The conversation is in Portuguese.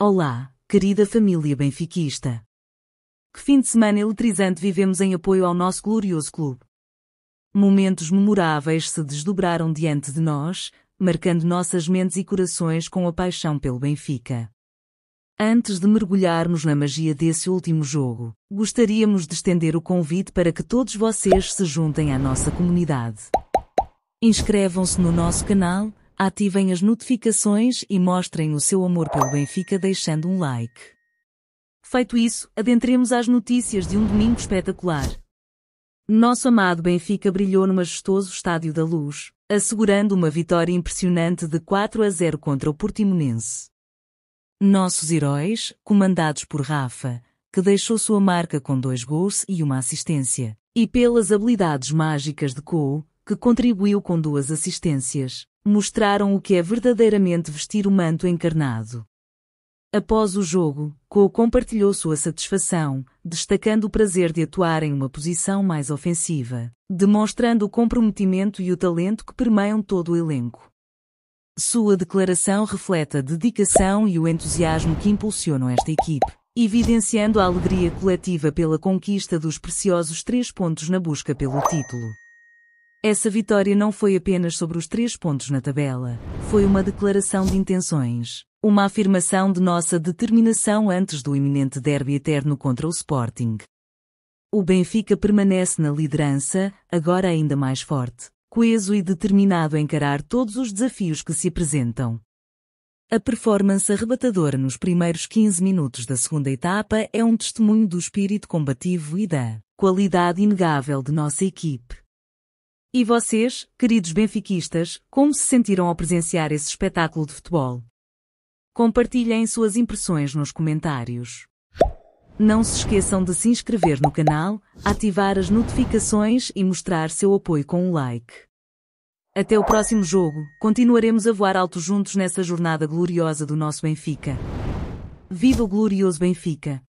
Olá, querida família benfiquista. Que fim de semana eletrizante vivemos em apoio ao nosso glorioso clube. Momentos memoráveis se desdobraram diante de nós, marcando nossas mentes e corações com a paixão pelo Benfica. Antes de mergulharmos na magia desse último jogo, gostaríamos de estender o convite para que todos vocês se juntem à nossa comunidade. Inscrevam-se no nosso canal, ativem as notificações e mostrem o seu amor pelo Benfica deixando um like. Feito isso, adentremos às notícias de um domingo espetacular. Nosso amado Benfica brilhou no majestoso Estádio da Luz, assegurando uma vitória impressionante de 4 a 0 contra o Portimonense. Nossos heróis, comandados por Rafa, que deixou sua marca com dois gols e uma assistência, e pelas habilidades mágicas de Cole, que contribuiu com duas assistências, mostraram o que é verdadeiramente vestir o manto encarnado. Após o jogo, Cole compartilhou sua satisfação, destacando o prazer de atuar em uma posição mais ofensiva, demonstrando o comprometimento e o talento que permeiam todo o elenco. Sua declaração reflete a dedicação e o entusiasmo que impulsionam esta equipe, evidenciando a alegria coletiva pela conquista dos preciosos três pontos na busca pelo título. Essa vitória não foi apenas sobre os três pontos na tabela, foi uma declaração de intenções, uma afirmação de nossa determinação antes do iminente derby eterno contra o Sporting. O Benfica permanece na liderança, agora ainda mais forte, coeso e determinado a encarar todos os desafios que se apresentam. A performance arrebatadora nos primeiros 15 minutos da segunda etapa é um testemunho do espírito combativo e da qualidade inegável de nossa equipe. E vocês, queridos benfiquistas, como se sentiram ao presenciar esse espetáculo de futebol? Compartilhem suas impressões nos comentários. Não se esqueçam de se inscrever no canal, ativar as notificações e mostrar seu apoio com um like. Até o próximo jogo, continuaremos a voar alto juntos nessa jornada gloriosa do nosso Benfica. Viva o glorioso Benfica!